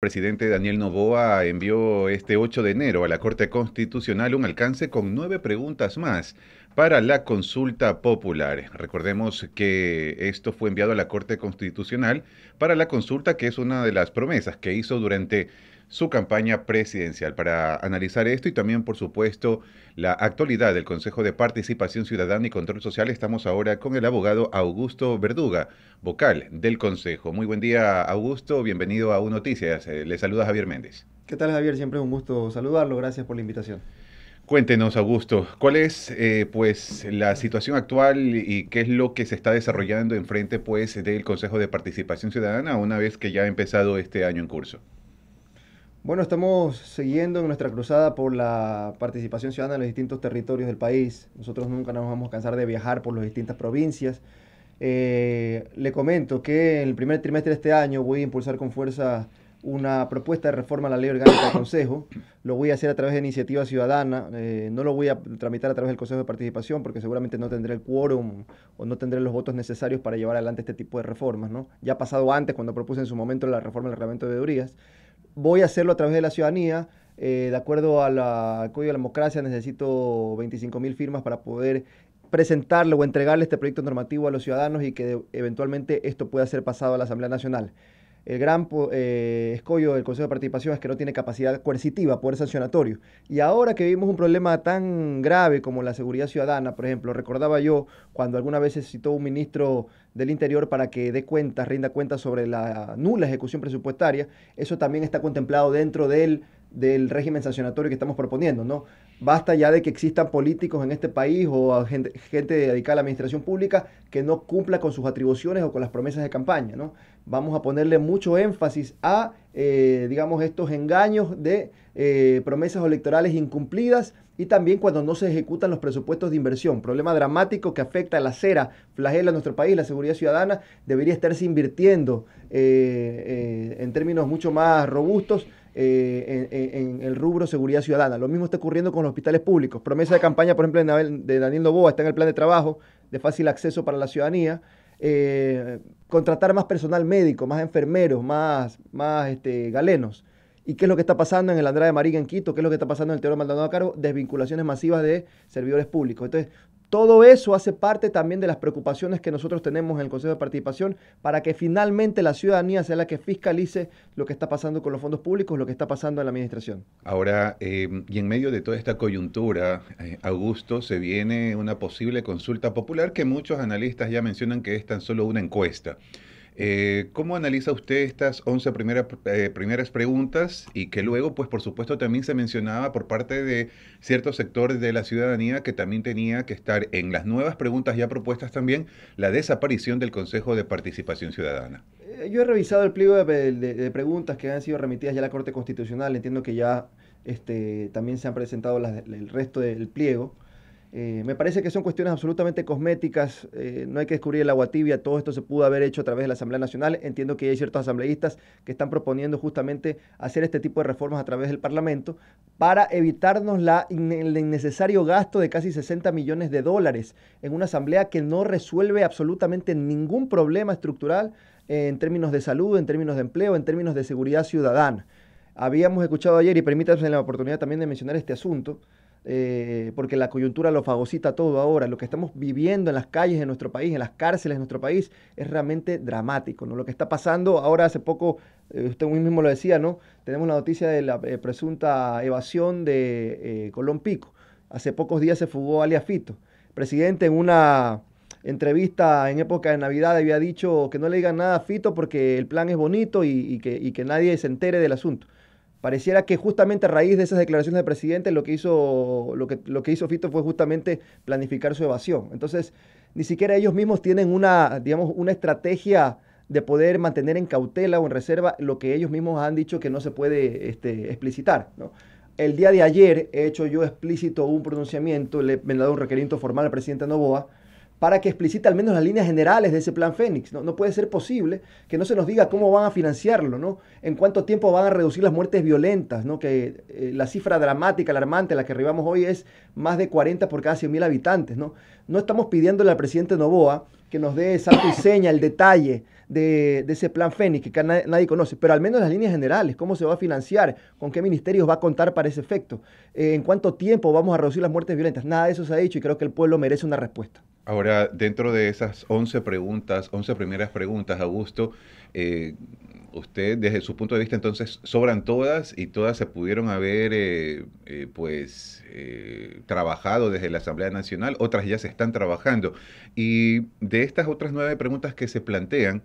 presidente Daniel Novoa envió este 8 de enero a la Corte Constitucional un alcance con nueve preguntas más para la consulta popular. Recordemos que esto fue enviado a la Corte Constitucional para la consulta que es una de las promesas que hizo durante su campaña presidencial. Para analizar esto y también, por supuesto, la actualidad del Consejo de Participación Ciudadana y Control Social, estamos ahora con el abogado Augusto Verduga, vocal del Consejo. Muy buen día, Augusto. Bienvenido a U Noticias. Eh, le saluda Javier Méndez. ¿Qué tal, Javier? Siempre es un gusto saludarlo. Gracias por la invitación. Cuéntenos, Augusto, ¿cuál es eh, pues la situación actual y qué es lo que se está desarrollando en pues del Consejo de Participación Ciudadana una vez que ya ha empezado este año en curso? Bueno, estamos siguiendo en nuestra cruzada por la participación ciudadana en los distintos territorios del país. Nosotros nunca nos vamos a cansar de viajar por las distintas provincias. Eh, le comento que en el primer trimestre de este año voy a impulsar con fuerza una propuesta de reforma a la ley orgánica del Consejo. Lo voy a hacer a través de iniciativa ciudadana. Eh, no lo voy a tramitar a través del Consejo de Participación porque seguramente no tendré el quórum o no tendré los votos necesarios para llevar adelante este tipo de reformas. ¿no? Ya ha pasado antes cuando propuse en su momento la reforma del reglamento de deudorías voy a hacerlo a través de la ciudadanía. Eh, de acuerdo a la, al Código de la Democracia, necesito 25 mil firmas para poder presentarle o entregarle este proyecto normativo a los ciudadanos y que eventualmente esto pueda ser pasado a la Asamblea Nacional. El gran eh, escollo del Consejo de Participación es que no tiene capacidad coercitiva, poder sancionatorio. Y ahora que vimos un problema tan grave como la seguridad ciudadana, por ejemplo, recordaba yo cuando alguna vez se citó un ministro del Interior para que dé cuentas, rinda cuentas sobre la nula ejecución presupuestaria, eso también está contemplado dentro del del régimen sancionatorio que estamos proponiendo, ¿no? Basta ya de que existan políticos en este país o gente, dedicada a la administración pública que no cumpla con sus atribuciones o con las promesas de campaña, ¿no? Vamos a ponerle mucho énfasis a, eh, digamos, estos engaños de eh, promesas electorales incumplidas y también cuando no se ejecutan los presupuestos de inversión. Problema dramático que afecta a la acera, flagela a nuestro país, la seguridad ciudadana debería estarse invirtiendo eh, eh, en términos mucho más robustos. Eh, en, el rubro seguridad ciudadana. Lo mismo está ocurriendo con los hospitales públicos. Promesa de campaña, por ejemplo, de Daniel Novoa está en el plan de trabajo de fácil acceso para la ciudadanía. contratar más personal médico, más enfermeros, más, más este, galenos. ¿Y qué es lo que está pasando en el Andrade Mariga en Quito? ¿Qué es lo que está pasando en el Teodoro Maldonado cargo? Desvinculaciones masivas de servidores públicos. Entonces, todo eso hace parte también de las preocupaciones que nosotros tenemos en el Consejo de Participación para que finalmente la ciudadanía sea la que fiscalice lo que está pasando con los fondos públicos, lo que está pasando en la administración. Ahora, eh, y en medio de toda esta coyuntura, eh, Augusto, se viene una posible consulta popular que muchos analistas ya mencionan que es tan solo una encuesta. Eh, ¿Cómo analiza usted estas 11 primeras eh, primeras preguntas y que luego, pues por supuesto, también se mencionaba por parte de ciertos sectores de la ciudadanía que también tenía que estar en las nuevas preguntas ya propuestas también la desaparición del Consejo de Participación Ciudadana? Eh, yo he revisado el pliego de, preguntas que han sido remitidas ya a la Corte Constitucional. Entiendo que ya este, también se han presentado el resto del pliego. Eh, me parece que son cuestiones absolutamente cosméticas, eh, no hay que descubrir el agua tibia, todo esto se pudo haber hecho a través de la Asamblea Nacional. Entiendo que hay ciertos asambleístas que están proponiendo justamente hacer este tipo de reformas a través del Parlamento para evitarnos el innecesario gasto de casi 60 millones de dólares en una asamblea que no resuelve absolutamente ningún problema estructural eh, en términos de salud, en términos de empleo, en términos de seguridad ciudadana. Habíamos escuchado ayer, y permítanme la oportunidad también de mencionar este asunto, eh, porque la coyuntura lo fagocita todo ahora. Lo que estamos viviendo en las calles de nuestro país, en las cárceles de nuestro país, es realmente dramático. Lo que está pasando ahora hace poco, eh, usted mismo lo decía, ¿no? Tenemos la noticia de la eh, presunta evasión de Colón Pico. Hace pocos días se fugó alias Fito. Presidente, en una entrevista en época de Navidad había dicho que no le digan nada a Fito porque el plan es bonito y que nadie se entere del asunto. Pareciera que justamente a raíz de esas declaraciones del presidente lo que hizo, lo que, lo que hizo Fito fue justamente planificar su evasión. Entonces, ni siquiera ellos mismos tienen una, digamos, una estrategia de poder mantener en cautela o en reserva lo que ellos mismos han dicho que no se puede este, explicitar. ¿no? El día de ayer he hecho yo explícito un pronunciamiento, le he dado un requerimiento formal al presidente Novoa, para que explicite al menos las líneas generales de ese plan Fénix. ¿no? puede ser posible que no se nos diga cómo van a financiarlo, ¿no? en cuánto tiempo van a reducir las muertes violentas, ¿no? que eh, la cifra dramática, alarmante, la que arribamos hoy es más de 40 por cada 100.000 habitantes. ¿no? no estamos pidiéndole al presidente Novoa que nos dé esa diseña, el detalle de, ese plan Fénix que nadie, conoce, pero al menos las líneas generales, cómo se va a financiar, con qué ministerios va a contar para ese efecto, eh, en cuánto tiempo vamos a reducir las muertes violentas. Nada de eso se ha dicho y creo que el pueblo merece una respuesta. Ahora, dentro de esas 11 preguntas, 11 primeras preguntas, Augusto, eh, usted desde su punto de vista entonces sobran todas y todas se pudieron haber eh, eh, pues eh, trabajado desde la Asamblea Nacional, otras ya se están trabajando. Y de estas otras nueve preguntas que se plantean,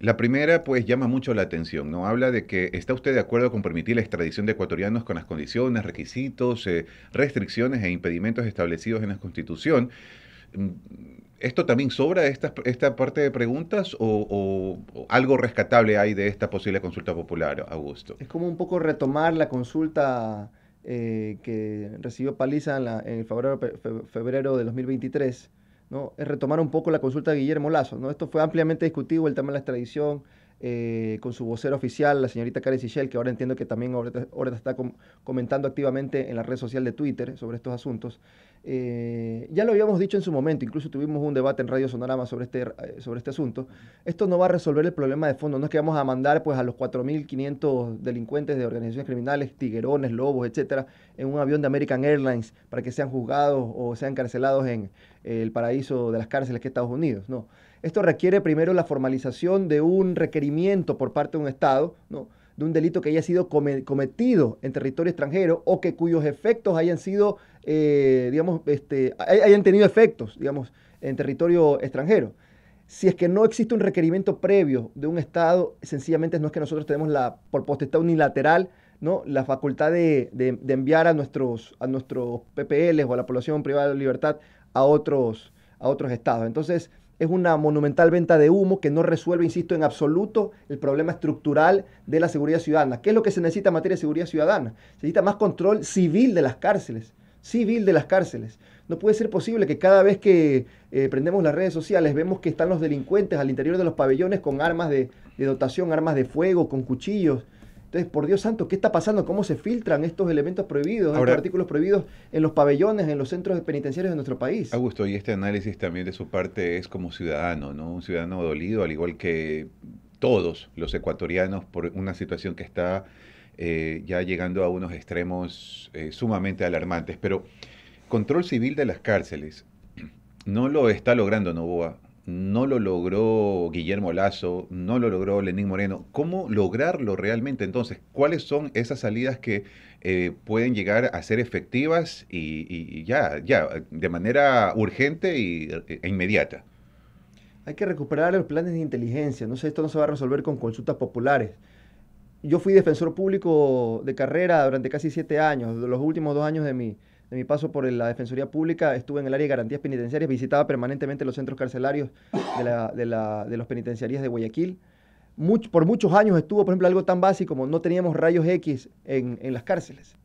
la primera pues llama mucho la atención, ¿no? Habla de que está usted de acuerdo con permitir la extradición de ecuatorianos con las condiciones, requisitos, restricciones e impedimentos establecidos en la Constitución ¿Esto también sobra esta, esta parte de preguntas o, algo rescatable hay de esta posible consulta popular, Augusto? Es como un poco retomar la consulta eh, que recibió Paliza en, el febrero, febrero, de 2023, ¿no? Es retomar un poco la consulta de Guillermo Lazo, ¿no? Esto fue ampliamente discutido, el tema de la extradición, eh, con su vocero oficial, la señorita Karen Sichel, que ahora entiendo que también ahora, está comentando activamente en la red social de Twitter sobre estos asuntos. Eh, ya lo habíamos dicho en su momento, incluso tuvimos un debate en Radio Sonorama sobre este, eh, sobre este asunto. Esto no va a resolver el problema de fondo, no es que vamos a mandar pues, a los 4.500 delincuentes de organizaciones criminales, tiguerones, lobos, etcétera, en un avión de American Airlines para que sean juzgados o sean carcelados en eh, el paraíso de las cárceles que es Estados Unidos. No. Esto requiere primero la formalización de un requerimiento por parte de un Estado, ¿no? de un delito que haya sido cometido en territorio extranjero o que cuyos efectos hayan sido, eh, digamos, este, hayan tenido efectos, digamos, en territorio extranjero. Si es que no existe un requerimiento previo de un Estado, sencillamente no es que nosotros tenemos la, por potestad unilateral, ¿no? la facultad de, enviar a nuestros, a nuestros PPLs o a la población privada de libertad a otros, a otros estados. Entonces, es una monumental venta de humo que no resuelve, insisto, en absoluto el problema estructural de la seguridad ciudadana. ¿Qué es lo que se necesita en materia de seguridad ciudadana? Se necesita más control civil de las cárceles, civil de las cárceles. No puede ser posible que cada vez que eh, prendemos las redes sociales vemos que están los delincuentes al interior de los pabellones con armas de dotación, armas de fuego, con cuchillos. Entonces, por Dios santo, ¿qué está pasando? ¿Cómo se filtran estos elementos prohibidos, estos artículos prohibidos en los pabellones, en los centros penitenciarios de nuestro país? Augusto, y este análisis también de su parte es como ciudadano, ¿no? Un ciudadano dolido, al igual que todos los ecuatorianos, por una situación que está eh, ya llegando a unos extremos eh, sumamente alarmantes. Pero control civil de las cárceles no lo está logrando Novoa no lo logró Guillermo Lazo, no lo logró Lenín Moreno. ¿Cómo lograrlo realmente entonces? ¿Cuáles son esas salidas que eh, pueden llegar a ser efectivas y, ya, ya, de manera urgente e, e inmediata? Hay que recuperar los planes de inteligencia. No sé, esto no se va a resolver con consultas populares. Yo fui defensor público de carrera durante casi siete años, los últimos dos años de mi, de mi paso por la Defensoría Pública, estuve en el área de garantías penitenciarias, visitaba permanentemente los centros carcelarios de, las de los penitenciarías de Guayaquil. por muchos años estuvo, por ejemplo, algo tan básico como no teníamos rayos X en, las cárceles.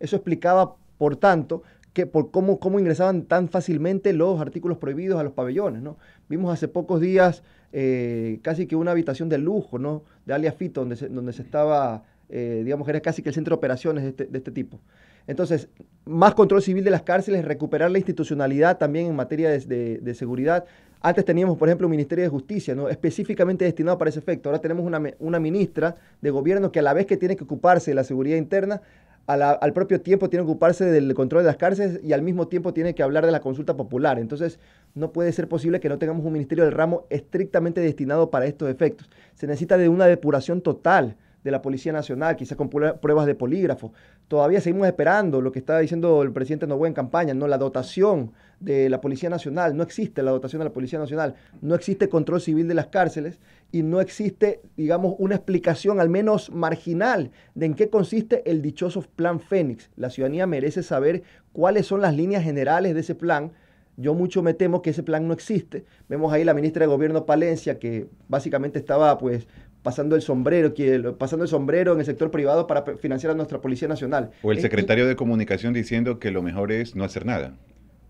Eso explicaba, por tanto, que por cómo, ingresaban tan fácilmente los artículos prohibidos a los pabellones. ¿no? Vimos hace pocos días eh, casi que una habitación de lujo ¿no? de Alia Fito, donde donde se estaba eh, digamos, era casi que el centro de operaciones este, de este, tipo. Entonces, más control civil de las cárceles, recuperar la institucionalidad también en materia de, seguridad. Antes teníamos, por ejemplo, un Ministerio de Justicia, ¿no? específicamente destinado para ese efecto. Ahora tenemos una, ministra de gobierno que a la vez que tiene que ocuparse de la seguridad interna, al propio tiempo tiene que ocuparse del control de las cárceles y al mismo tiempo tiene que hablar de la consulta popular. Entonces, no puede ser posible que no tengamos un ministerio del ramo estrictamente destinado para estos efectos. Se necesita de una depuración total de la Policía Nacional, quizás con pruebas de polígrafo. Todavía seguimos esperando lo que estaba diciendo el presidente Novoa en campaña, no la dotación de la Policía Nacional, no existe la dotación de la Policía Nacional, no existe control civil de las cárceles y no existe, digamos, una explicación al menos marginal de en qué consiste el dichoso plan Fénix. La ciudadanía merece saber cuáles son las líneas generales de ese plan. Yo mucho me temo que ese plan no existe. Vemos ahí la ministra de Gobierno Palencia, que básicamente estaba pues pasando el sombrero, pasando el sombrero en el sector privado para financiar a nuestra Policía Nacional. O el eh, secretario eh, de Comunicación diciendo que lo mejor es no hacer nada.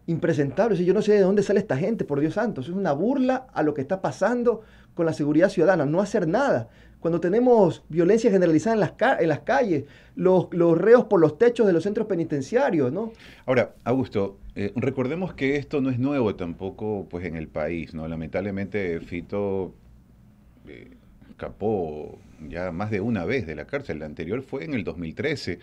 Impresentable, yo no sé de dónde sale esta gente, por Dios santo, es una burla a lo que está pasando con la seguridad ciudadana, no hacer nada. Cuando tenemos violencia generalizada en las, en las calles, los, reos por los techos de los centros penitenciarios, ¿no? Ahora, Augusto, eh, recordemos que esto no es nuevo tampoco pues, en el país, ¿no? Lamentablemente, Fito escapó ya más de una vez de la cárcel. La anterior fue en el 2013,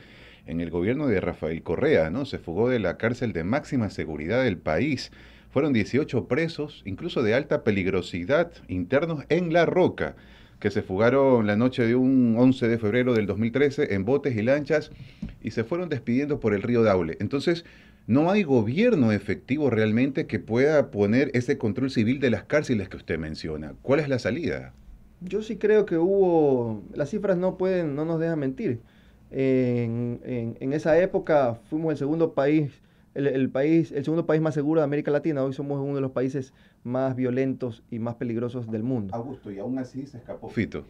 en el gobierno de Rafael Correa, ¿no? Se fugó de la cárcel de máxima seguridad del país. Fueron 18 presos, incluso de alta peligrosidad, internos en La Roca, que se fugaron la noche de un 11 de febrero del 2013 en botes y lanchas y se fueron despidiendo por el río Daule. Entonces, no hay gobierno efectivo realmente que pueda poner ese control civil de las cárceles que usted menciona. ¿Cuál es la salida? yo sí creo que hubo, las cifras no pueden, no nos dejan mentir. En, esa época fuimos el segundo país, el, país, el segundo país más seguro de América Latina. Hoy somos uno de los países más violentos y más peligrosos del mundo. Augusto, y aún así se escapó. Fito.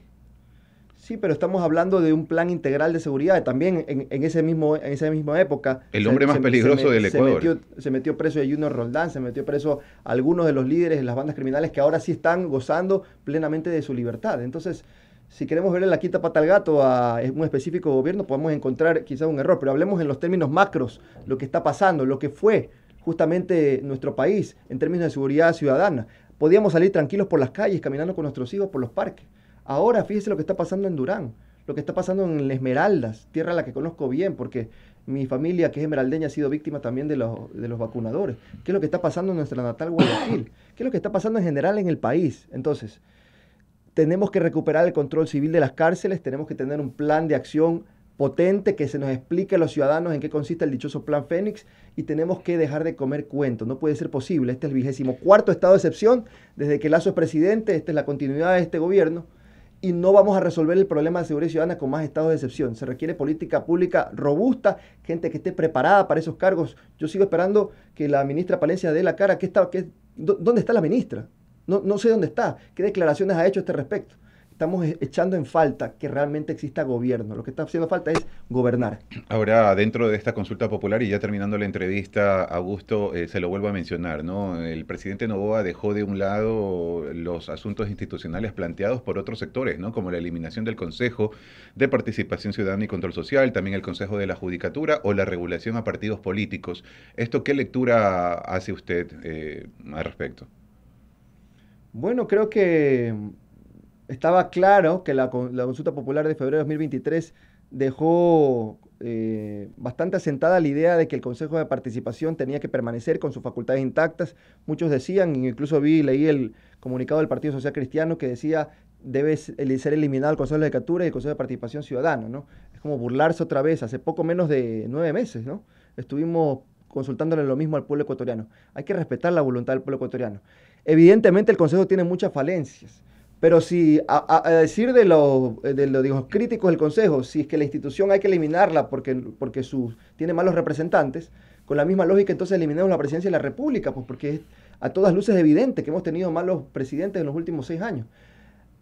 Sí, pero estamos hablando de un plan integral de seguridad. También en, ese mismo, en esa misma época. El hombre más peligroso del Ecuador. se metió, preso a Junior Roldán, se metió preso a algunos de los líderes de las bandas criminales que ahora sí están gozando plenamente de su libertad. Entonces, si queremos verle la quita pata al gato a un específico gobierno, podemos encontrar quizás un error. Pero hablemos en los términos macros, lo que está pasando, lo que fue justamente nuestro país en términos de seguridad ciudadana. Podíamos salir tranquilos por las calles, caminando con nuestros hijos por los parques Ahora fíjese lo que está pasando en Durán, lo que está pasando en Esmeraldas, tierra a la que conozco bien, porque mi familia que es esmeraldeña ha sido víctima también de los, de los vacunadores. ¿Qué es lo que está pasando en nuestra natal Guayaquil? ¿Qué es lo que está pasando en general en el país? Entonces, tenemos que recuperar el control civil de las cárceles, tenemos que tener un plan de acción potente que se nos explique a los ciudadanos en qué consiste el dichoso plan Fénix y tenemos que dejar de comer cuentos. No puede ser posible. Este es el vigésimo cuarto estado de excepción desde que Lazo es presidente. Esta es la continuidad de este gobierno y no vamos a resolver el problema de seguridad ciudadana con más estados de excepción. Se requiere política pública robusta, gente que esté preparada para esos cargos. Yo sigo esperando que la ministra Palencia dé la cara. ¿Qué está, ¿Dónde está la ministra? No, no sé dónde está. ¿Qué declaraciones ha hecho a este respecto? estamos e-, echando en falta que realmente exista gobierno. Lo que está haciendo falta es gobernar. Ahora, dentro de esta consulta popular, y ya terminando la entrevista, Augusto, eh, se lo vuelvo a mencionar, ¿no? El presidente Novoa dejó de un lado los asuntos institucionales planteados por otros sectores, ¿no? Como la eliminación del Consejo de Participación Ciudadana y Control Social, también el Consejo de la Judicatura o la regulación a partidos políticos. ¿Esto qué lectura hace usted eh, al respecto? Bueno, creo que estaba claro que la, consulta popular de febrero de 2023 dejó eh, bastante asentada la idea de que el Consejo de Participación tenía que permanecer con sus facultades intactas. Muchos decían, incluso vi, y leí el comunicado del Partido Social Cristiano que decía debe ser eliminado el Consejo de Legislatura y el Consejo de Participación Ciudadana, ¿no? Es como burlarse otra vez, hace poco menos de nueve meses, ¿no? Estuvimos consultándole lo mismo al pueblo ecuatoriano. Hay que respetar la voluntad del pueblo ecuatoriano. Evidentemente el Consejo tiene muchas falencias. Pero si, a, decir de, de, los críticos del Consejo, si es que la institución hay que eliminarla porque, porque tiene malos representantes, con la misma lógica entonces eliminamos la presidencia de la República, pues porque a todas luces evidente que hemos tenido malos presidentes en los últimos seis años.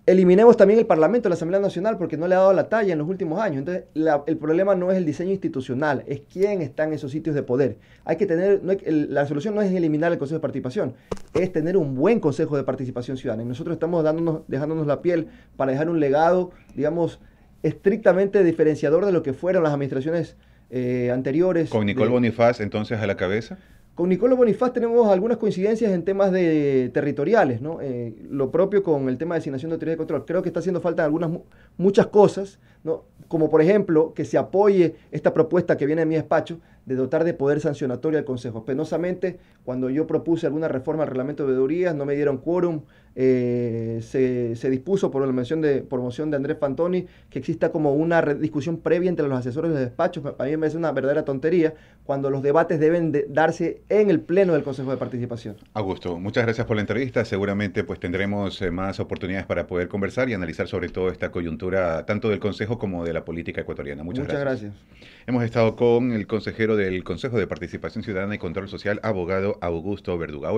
Eliminemos también el Parlamento, la Asamblea Nacional, porque no le ha dado la talla en los últimos años. Entonces, el problema no es el diseño institucional, es quién está en esos sitios de poder. Hay que tener, la solución no es eliminar el Consejo de Participación, es tener un buen Consejo de Participación Ciudadana. Y nosotros estamos dándonos, dejándonos la piel para dejar un legado, digamos, estrictamente diferenciador de lo que fueron las administraciones eh, anteriores. ¿Con Nicole Bonifaz entonces a la cabeza? Con Nicolás Bonifaz tenemos algunas coincidencias en temas de territoriales, eh, lo propio con el tema de asignación de autoridades de control. Creo que está haciendo falta algunas muchas cosas ¿no? como por ejemplo que se apoye esta propuesta que viene de mi despacho de dotar de poder sancionatorio al Consejo. Penosamente, cuando yo propuse alguna reforma al reglamento de veedurías, no me dieron quórum, eh, se, dispuso por la mención de, por moción de Andrés Fantoni que exista como una discusión previa entre los asesores de despachos. A mí me parece una verdadera tontería cuando los debates deben darse en el Pleno del Consejo de Participación. Augusto, muchas gracias por la entrevista. Seguramente pues tendremos eh, más oportunidades para poder conversar y analizar sobre todo esta coyuntura tanto del Consejo como de la política ecuatoriana. Muchas, gracias. Hemos estado con el consejero del Consejo de Participación Ciudadana y Control Social, abogado Augusto Verduga.